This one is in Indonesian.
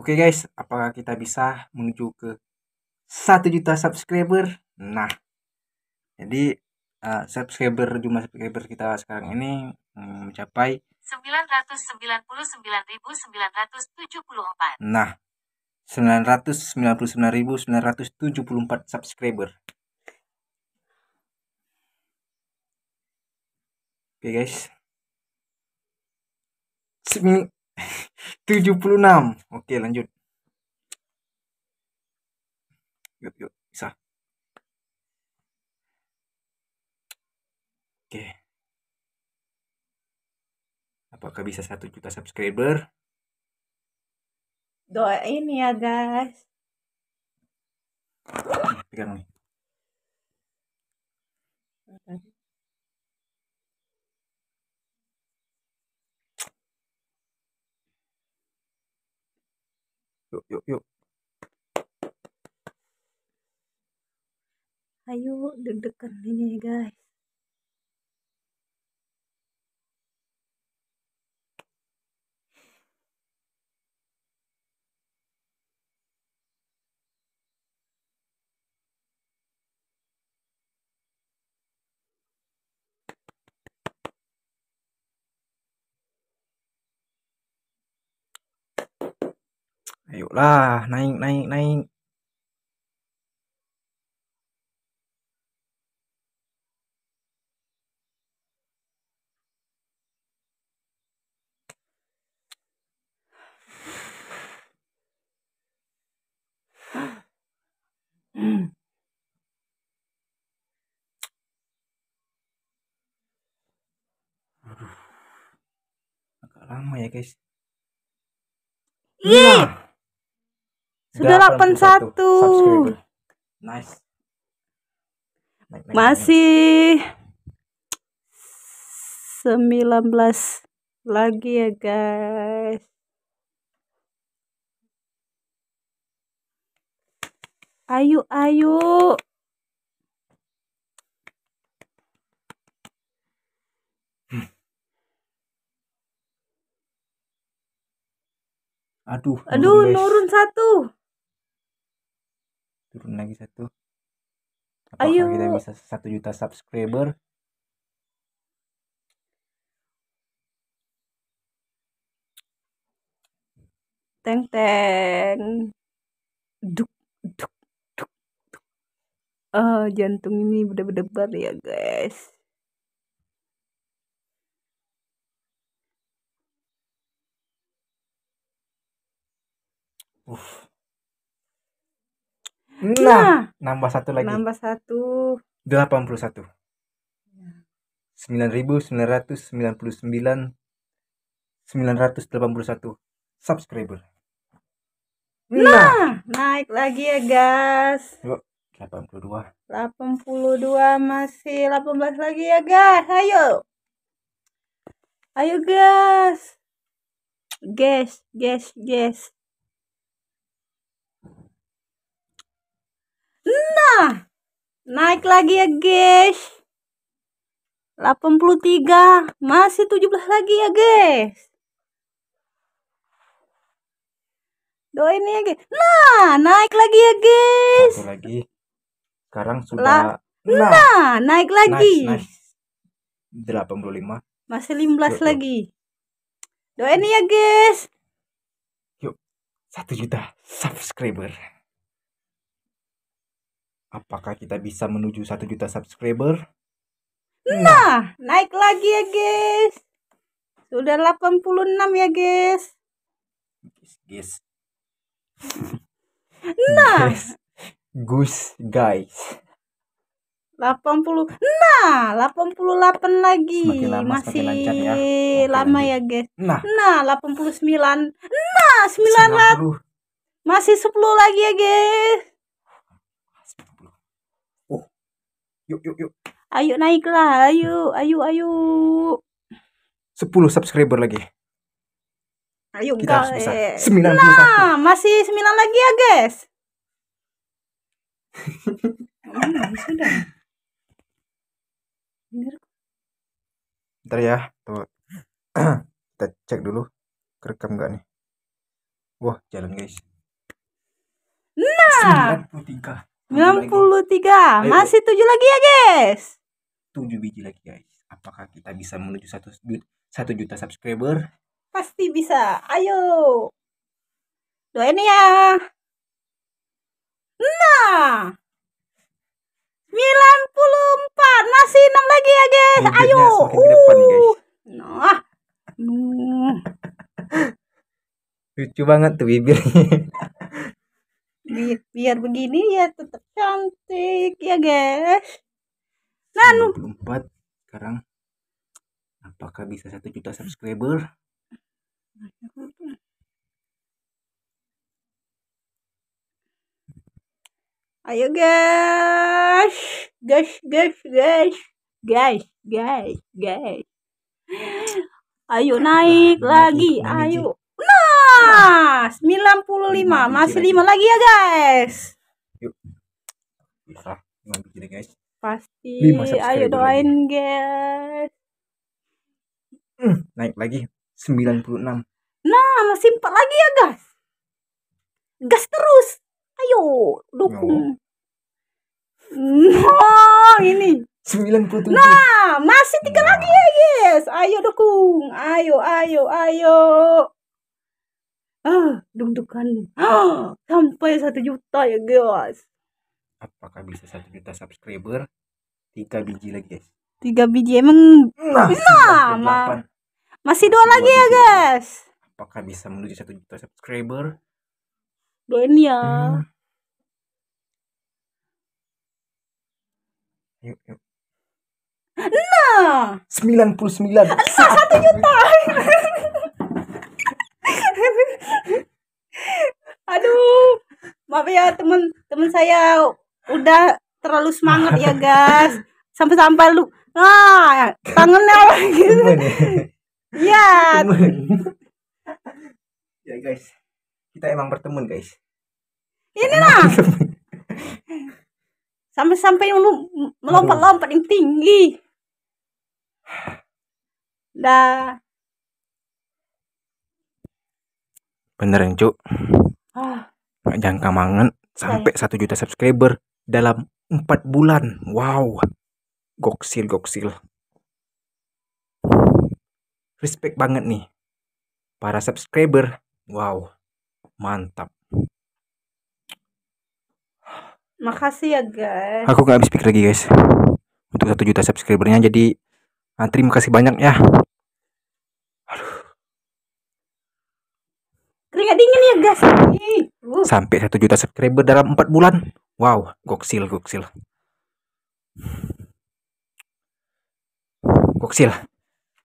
Oke okay guys, apakah kita bisa menuju ke 1 juta subscriber? Nah, jadi uh, subscriber jumlah subscriber kita sekarang ini um, mencapai 999.974. Nah, 999.974 subscriber. Oke okay guys. 76. Oke, lanjut. Yuk, yuk, bisa. Oke. Apakah bisa satu juta subscriber? Doain ya, guys. Pegang nih. Yuk, yuk, yuk. Ayo deg-degan ini guys. lah naik naik naik agak lama ya guys. Iya. Yeah. Sudah 81 subscriber. Nice. Masih 19 lagi ya guys. Ayo ayo. Hmm. Aduh, aduh, nurun satu turun lagi satu apakah Ayo. kita bisa satu juta subscriber teng teng duk duk duk oh, jantung ini berdebar-debar ya guys Nah, nah nambah satu lagi. Nambah satu. Delapan puluh satu. Sembilan ribu sembilan ratus sembilan puluh sembilan. Sembilan ratus delapan puluh satu subscriber. Nah. nah, naik lagi ya guys. Yuk, delapan puluh dua. Delapan puluh dua masih delapan belas lagi ya guys. Ayo, ayo guys. Guys, guys, guys. Naik lagi ya guys. 83. Masih 17 lagi ya guys. Doain ya guys. Nah, naik lagi ya guys. Satu lagi. Sekarang sudah. La nah, nah, naik lagi. Nice, nice. 85. Masih 15 Yuk, lagi. Doain ya guys. Yuk, 1 juta subscriber. Apakah kita bisa menuju satu juta subscriber? Nah, nah, naik lagi ya guys. Sudah 86 ya guys. Guys, guys. Nah. Guys. Gus guys. 80. Nah, 88 lagi. lama, Masih lancar ya. lama lagi. ya, guys. Nah. Nah, 89. Nah, 900. 90. Masih 10 lagi ya, guys. Yuk, yuk, yuk. Ayo naiklah, ayo, ayo, ayo. 10 subscriber lagi. Ayo kita harus bisa. Eh. Nah, masih 9 lagi ya, guys. oh, sudah. Bentar ya, tuh. kita cek dulu kerekam nggak nih. Wah, jalan guys. Nah. 93. 63. Ayo. Masih 7 lagi ya, guys. 7 biji lagi, guys. Apakah kita bisa menuju 1 juta, 1 juta subscriber? Pasti bisa. Ayo. Doain ya. Nah. 94 masih 6 lagi ya, guys. Mungkin Ayo. Uh. Nah. Lucu banget tuh bibirnya. biar, biar begini ya cantik ya guys nah empat, sekarang apakah bisa satu juta subscriber ayo guys guys guys guys guys guys guys ayo nah, naik nah, lagi gitu, nah, gitu. ayo nah 95 masih 5 lagi ya guys susah dengan begini guys pasti ayo doain guys hmm, naik lagi 96 nah masih empat lagi ya guys gas terus ayo dukung no, ya no nah, ini 97 nah masih tiga nah. lagi ya guys ayo dukung ayo ayo ayo ah dudukan ah, sampai satu juta ya guys apakah bisa satu juta subscriber tiga biji lagi guys tiga biji emang nah, nah masih dua lagi ya guys apakah bisa menuju satu juta subscriber doain ya hmm. yuk yuk nah sembilan puluh sembilan nah, satu juta aduh maaf ya teman teman saya udah terlalu semangat ya guys sampai-sampai lu ah tangannya gitu ya ya guys kita emang bertemu guys ini lah sampai-sampai lu melompat-lompat yang tinggi dah beneran cuk ah. nggak jangka mangan iya, sampai iya. satu juta subscriber dalam empat bulan. Wow, goksil goksil. Respect banget nih para subscriber. Wow, mantap. Makasih ya guys. Aku nggak habis pikir lagi guys untuk satu juta subscribernya. Jadi ah, terima kasih banyak ya. Keringat dingin ya guys. Sampai satu juta subscriber dalam empat bulan. Wow, goksil, goksil. Goksil.